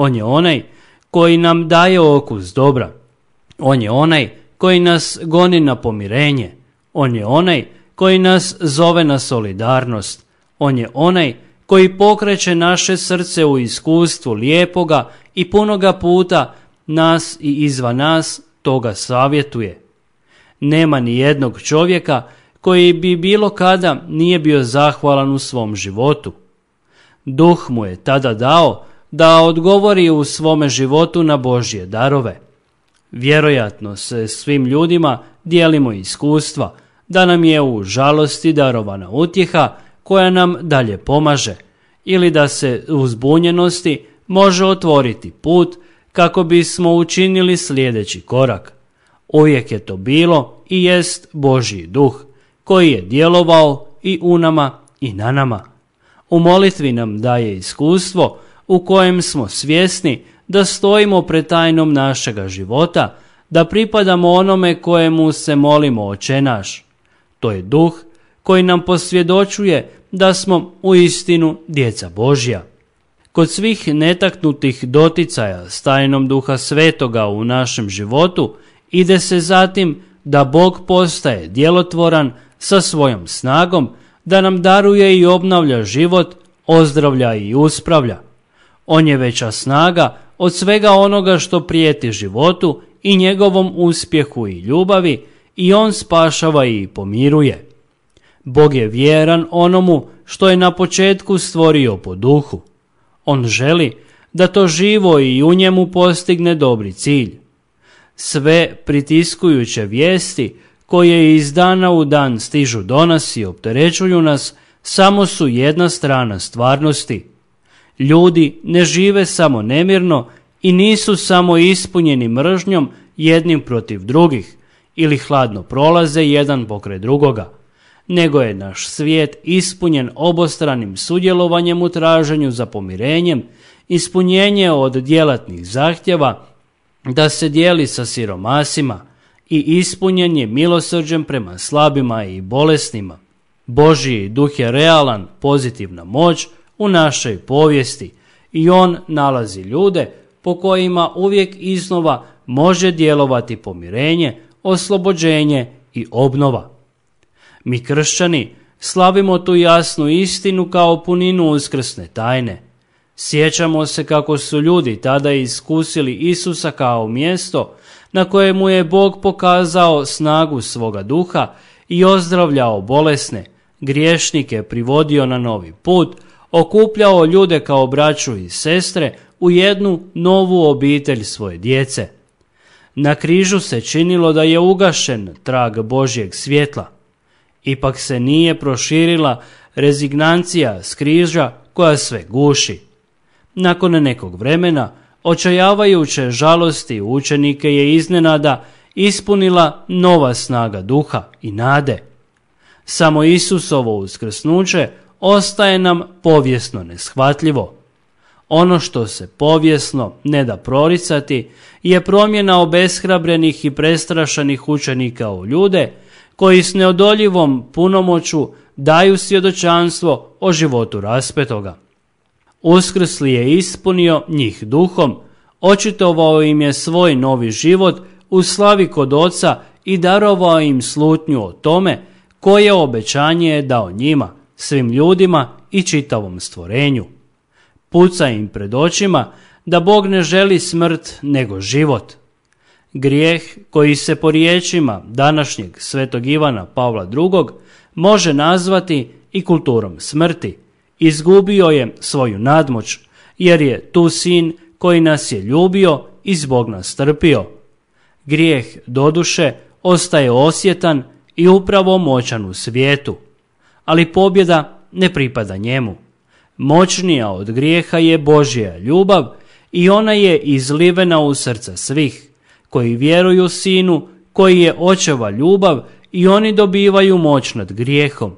On je onaj koji nam daje okus dobra. On je onaj koji nas goni na pomirenje. On je onaj koji nas zove na solidarnost. On je onaj koji pokreće naše srce u iskustvu lijepoga i punoga puta nas i izvan nas toga savjetuje. Nema ni jednog čovjeka koji bi bilo kada nije bio zahvalan u svom životu. Duh mu je tada dao da odgovori u svome životu na Božje darove. Vjerojatno se svim ljudima dijelimo iskustva da nam je u žalosti darovana utjeha koja nam dalje pomaže ili da se uzbunjenosti može otvoriti put kako bismo učinili sljedeći korak. Uvijek je to bilo i jest Božji duh koji je djelovao i u nama i na nama. U molitvi nam daje iskustvo u kojem smo svjesni da stojimo pred tajnom našega života, da pripadamo onome kojemu se molimo oče naš. To je duh koji nam posvjedočuje da smo u istinu djeca Božja. Kod svih netaknutih doticaja s tajnom duha svetoga u našem životu ide se zatim da Bog postaje djelotvoran sa svojom snagom, da nam daruje i obnavlja život, ozdravlja i uspravlja. On je veća snaga od svega onoga što prijeti životu i njegovom uspjehu i ljubavi i on spašava i pomiruje. Bog je vjeran onomu što je na početku stvorio po duhu. On želi da to živo i u njemu postigne dobri cilj. Sve pritiskujuće vijesti koje iz dana u dan stižu do nas i opterećuju nas samo su jedna strana stvarnosti – Ljudi ne žive samo nemirno i nisu samo ispunjeni mržnjom jednim protiv drugih ili hladno prolaze jedan pokraj drugoga, nego je naš svijet ispunjen obostranim sudjelovanjem u traženju za pomirenjem, ispunjenje od djelatnih zahtjeva da se dijeli sa siromasima i ispunjen je milosrđem prema slabima i bolesnima. Božji duh je realan, pozitivna moć u našoj povijesti i on nalazi ljude po kojima uvijek iznova može djelovati pomirenje, oslobođenje i obnova. Mi kršćani slavimo tu jasnu istinu kao puninu uskrsne tajne. Sjećamo se kako su ljudi tada iskusili Isusa kao mjesto na kojemu je Bog pokazao snagu svoga duha i ozdravljao bolesne, griješnike privodio na novi put – okupljao ljude kao braću i sestre u jednu novu obitelj svoje djece. Na križu se činilo da je ugašen trag Božjeg svjetla. Ipak se nije proširila rezignancija s križa koja sve guši. Nakon nekog vremena, očajavajuće žalosti učenike je iznenada ispunila nova snaga duha i nade. Samo Isusovo uskrsnuće ostaje nam povijesno neshvatljivo. Ono što se povijesno ne da proricati je promjena obeshrabrenih i prestrašenih učenika u ljude koji s neodoljivom punomoću daju svjedočanstvo o životu raspetoga. Uskrsli je ispunio njih duhom, očitovao im je svoj novi život u slavi kod oca i darovao im slutnju o tome koje obećanje je dao njima, svim ljudima i čitavom stvorenju. Puca im pred očima da Bog ne želi smrt nego život. Grijeh koji se po riječima današnjeg svetog Ivana Pavla II može nazvati i kulturom smrti. Izgubio je svoju nadmoć jer je tu sin koji nas je ljubio i zbog nas trpio. Grijeh doduše ostaje osjetan i upravo moćan u svijetu ali pobjeda ne pripada njemu. Moćnija od grijeha je Božja ljubav i ona je izlivena u srca svih koji vjeruju sinu koji je očeva ljubav i oni dobivaju moć nad grijehom.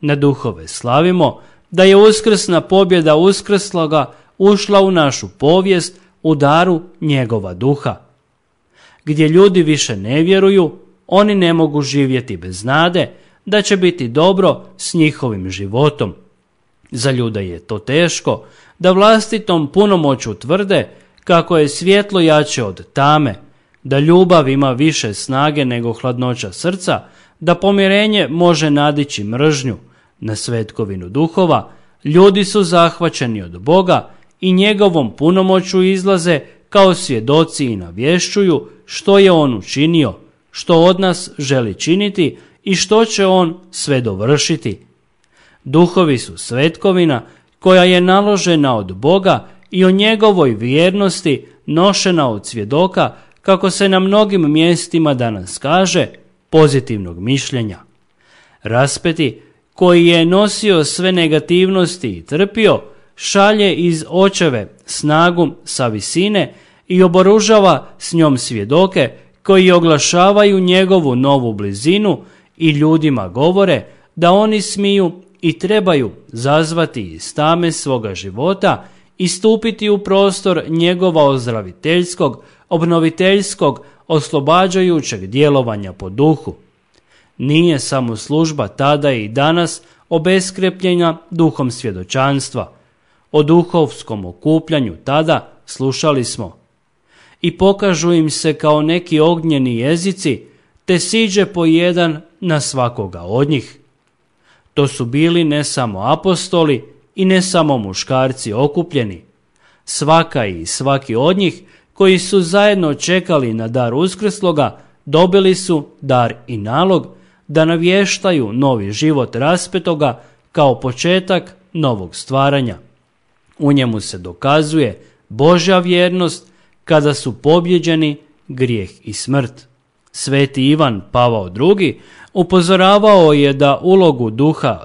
Na duhove slavimo da je uskrsna pobjeda uskrsloga ušla u našu povijest u daru njegova duha. Gdje ljudi više ne vjeruju, oni ne mogu živjeti bez nade, da će biti dobro s njihovim životom. Za ljude je to teško da vlastitom punomoću tvrde kako je svjetlo jače od tame, da ljubav ima više snage nego hladnoća srca, da pomirenje može nadići mržnju, na svetkovinu duhova, ljudi su zahvaćeni od Boga i njegovom punomoću izlaze kao svjedoci i navješćuju što je on učinio, što od nas želi činiti i što će on sve dovršiti. Duhovi su svetkovina koja je naložena od Boga i o njegovoj vjernosti nošena od svjedoka kako se na mnogim mjestima danas kaže pozitivnog mišljenja. Raspeti koji je nosio sve negativnosti i trpio šalje iz očeve snagu sa visine i oboružava s njom svjedoke koji oglašavaju njegovu novu blizinu i ljudima govore da oni smiju i trebaju zazvati iz tame svoga života i stupiti u prostor njegova ozdraviteljskog, obnoviteljskog, oslobađajućeg djelovanja po duhu. Nije samo služba tada i danas obeskrepljenja duhom svjedočanstva. O duhovskom okupljanju tada slušali smo. I pokažu im se kao neki ognjeni jezici, te siđe po jedan na svakoga od njih. To su bili ne samo apostoli i ne samo muškarci okupljeni. Svaka i svaki od njih koji su zajedno čekali na dar uskrsloga dobili su dar i nalog da navještaju novi život raspetoga kao početak novog stvaranja. U njemu se dokazuje Božja vjernost kada su pobjeđeni grijeh i smrt. Sveti Ivan Pavao II Upozoravao je da ulogu duha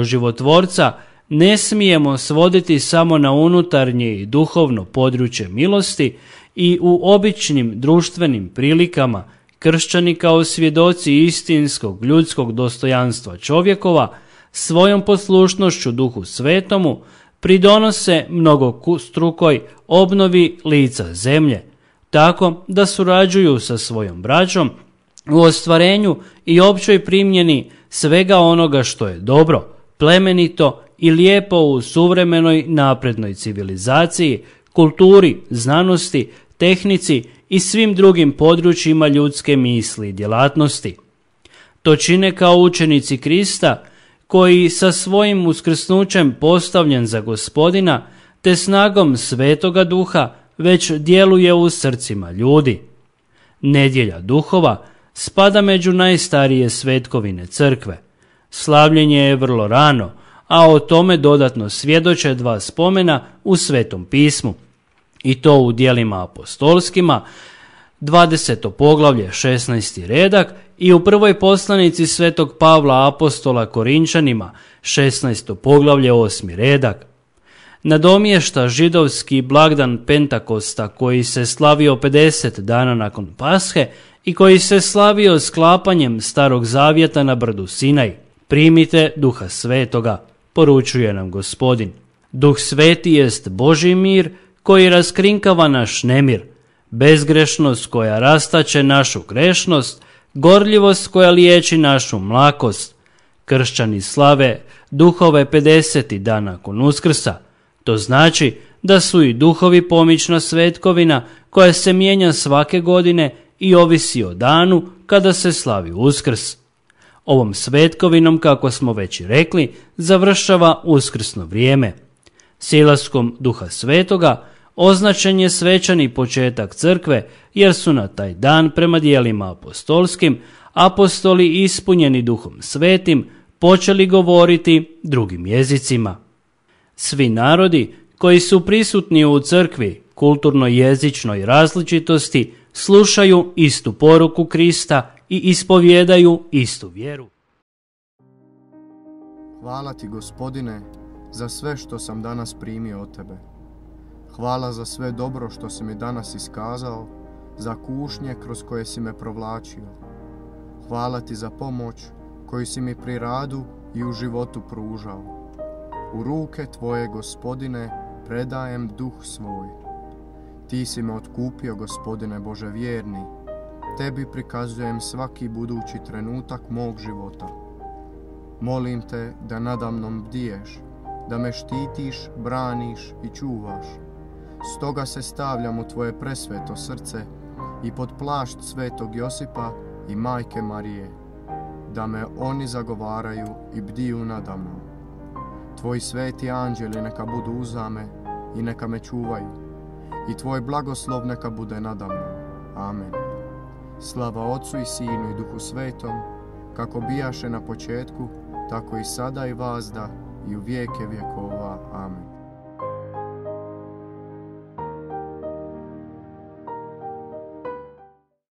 e, životvorca ne smijemo svoditi samo na unutarnje i duhovno područje milosti i u običnim društvenim prilikama kršćani kao svjedoci istinskog ljudskog dostojanstva čovjekova svojom poslušnošću duhu svetomu pridonose mnogostrukoj strukoj obnovi lica zemlje, tako da surađuju sa svojom braćom u ostvarenju i općoj primjeni svega onoga što je dobro, plemenito i lijepo u suvremenoj naprednoj civilizaciji, kulturi, znanosti, tehnici i svim drugim područjima ljudske misli i djelatnosti. To čine kao učenici Krista koji sa svojim uskrsnućem postavljen za gospodina te snagom svetoga duha već djeluje u srcima ljudi. Nedjelja duhova spada među najstarije svetkovine crkve. Slavljenje je vrlo rano, a o tome dodatno svjedoče dva spomena u Svetom pismu. I to u dijelima apostolskima, 20. poglavlje, 16. redak i u prvoj poslanici Svetog Pavla apostola Korinčanima, 16. poglavlje, 8. redak nadomješta židovski blagdan Pentakosta koji se slavio 50 dana nakon Pashe i koji se slavio sklapanjem starog zavjeta na brdu Sinaj. Primite duha svetoga, poručuje nam gospodin. Duh sveti jest Boži mir koji raskrinkava naš nemir, bezgrešnost koja rastače našu grešnost, gorljivost koja liječi našu mlakost. Kršćani slave duhove 50 dana nakon uskrsa, to znači da su i duhovi pomična svetkovina koja se mijenja svake godine i ovisi o danu kada se slavi uskrs. Ovom svetkovinom, kako smo već rekli, završava uskrsno vrijeme. Silaskom duha svetoga označen je svečani početak crkve jer su na taj dan prema dijelima apostolskim apostoli ispunjeni duhom svetim počeli govoriti drugim jezicima. Svi narodi koji su prisutni u crkvi, kulturno-jezičnoj različitosti, slušaju istu poruku Krista i ispovjedaju istu vjeru. Hvala ti gospodine za sve što sam danas primio od tebe. Hvala za sve dobro što si mi danas iskazao, za kušnje kroz koje si me provlačio. Hvala ti za pomoć koju si mi pri radu i u životu pružao. U ruke Tvoje, gospodine, predajem duh svoj. Ti si me otkupio, gospodine Bože vjerni. Tebi prikazujem svaki budući trenutak mog života. Molim te da nadamnom bdiješ, da me štitiš, braniš i čuvaš. Stoga se stavljam u Tvoje presveto srce i pod plašt svetog Josipa i majke Marije, da me oni zagovaraju i bdiju nadamnom. Tvoji sveti anđeli neka budu uzame i neka me čuvaju. I Tvoj blagoslov neka bude nadamno. Amen. Slava Otcu i Sinu i Duhu Svetom, kako bijaše na početku, tako i sada i vazda i u vijeke vjekova.